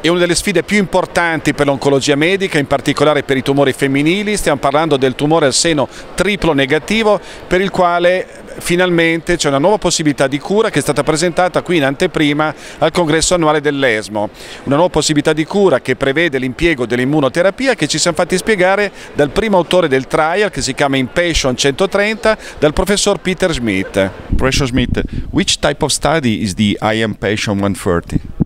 è una delle sfide più importanti per l'oncologia medica, in particolare per i tumori femminili, stiamo parlando del tumore al seno triplo negativo per il quale finalmente c'è una nuova possibilità di cura che è stata presentata qui in anteprima al congresso annuale dell'ESMO, una nuova possibilità di cura che prevede l'impiego dell'immunoterapia che ci siamo fatti spiegare dal primo autore del trial che si chiama Impatient 130 dal professor Peter Schmidt. Professor Schmidt, which type of study is the IM Patient 130?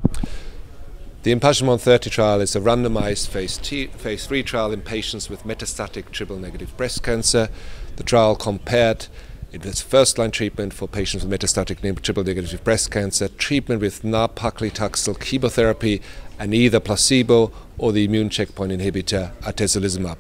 The Impassion 130 trial is a randomized phase, t- phase 3 trial in patients with metastatic triple negative breast cancer. The trial compared it is first line treatment for patients with metastatic triple negative breast cancer, treatment with nab-paclitaxel chemotherapy, and either placebo or the immune checkpoint inhibitor atezolizumab.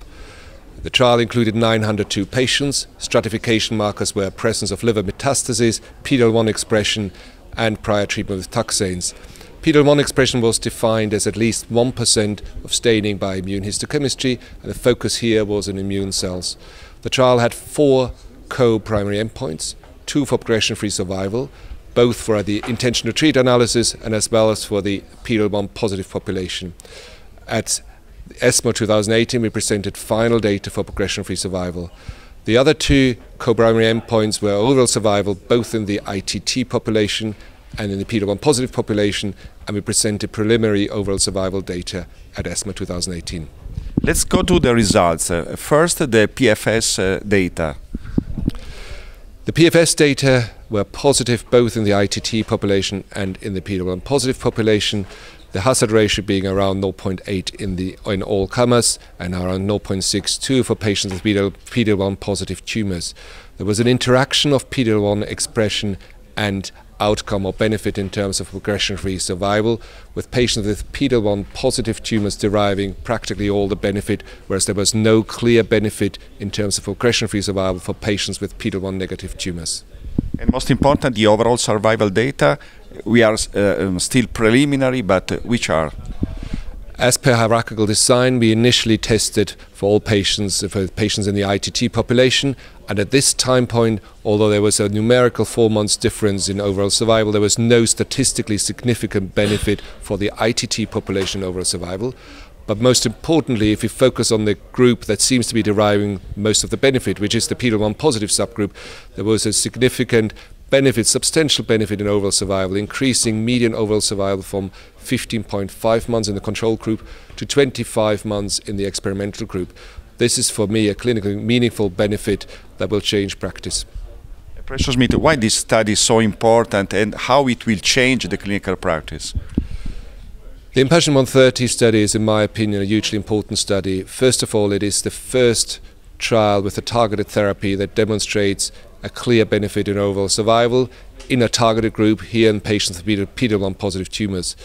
The trial included 902 patients. Stratification markers were presence of liver metastases, PD-L1 expression, and prior treatment with taxanes pdl 1 expression was defined as at least 1% of staining by immune histochemistry, and the focus here was on immune cells. The trial had four co-primary endpoints, two for progression-free survival, both for the intention to treat analysis and as well as for the pd one positive population. At ESMO 2018, we presented final data for progression-free survival. The other two co-primary endpoints were overall survival, both in the ITT population and in the PD-L1 positive population, and we presented preliminary overall survival data at ESMA 2018. Let's go to the results. Uh, first, the PFS uh, data. The PFS data were positive both in the ITT population and in the pd one positive population, the hazard ratio being around 0.8 in, the, in all comers and around 0.62 for patients with PD-L1 positive tumors. There was an interaction of PD-L1 expression and outcome or benefit in terms of progression-free survival, with patients with PD-1 positive tumors deriving practically all the benefit, whereas there was no clear benefit in terms of progression-free survival for patients with PD-1 negative tumors. And most important, the overall survival data, we are uh, um, still preliminary, but uh, which are? As per hierarchical design, we initially tested for all patients, for patients in the ITT population, and at this time point, although there was a numerical four months difference in overall survival, there was no statistically significant benefit for the ITT population overall survival. But most importantly, if we focus on the group that seems to be deriving most of the benefit, which is the PD-1 positive subgroup, there was a significant benefit, substantial benefit in overall survival, increasing median overall survival from 15.5 months in the control group to 25 months in the experimental group. This is for me a clinically meaningful benefit that will change practice. Uh, Precious Mita, why this study is so important and how it will change the clinical practice? The Impassion 130 study is, in my opinion, a hugely important study. First of all, it is the first trial with a targeted therapy that demonstrates a clear benefit in overall survival in a targeted group here in patients with PD-L1 positive tumours.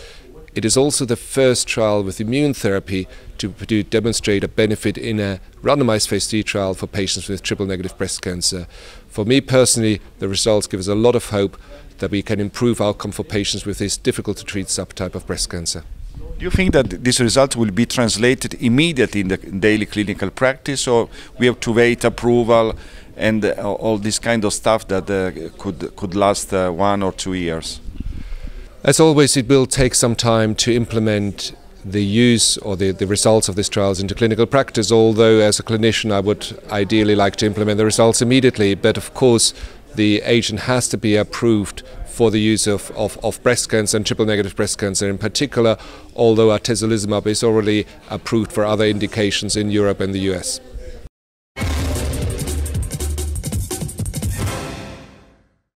It is also the first trial with immune therapy to, to demonstrate a benefit in a randomized phase 3 trial for patients with triple negative breast cancer. For me personally, the results give us a lot of hope that we can improve outcome for patients with this difficult to treat subtype of breast cancer. Do you think that these results will be translated immediately in the daily clinical practice or we have to wait approval and uh, all this kind of stuff that uh, could could last uh, one or two years. As always, it will take some time to implement the use or the, the results of these trials into clinical practice, although as a clinician I would ideally like to implement the results immediately. But of course, the agent has to be approved for the use of, of, of breast cancer and triple negative breast cancer in particular, although atezolizumab is already approved for other indications in Europe and the US.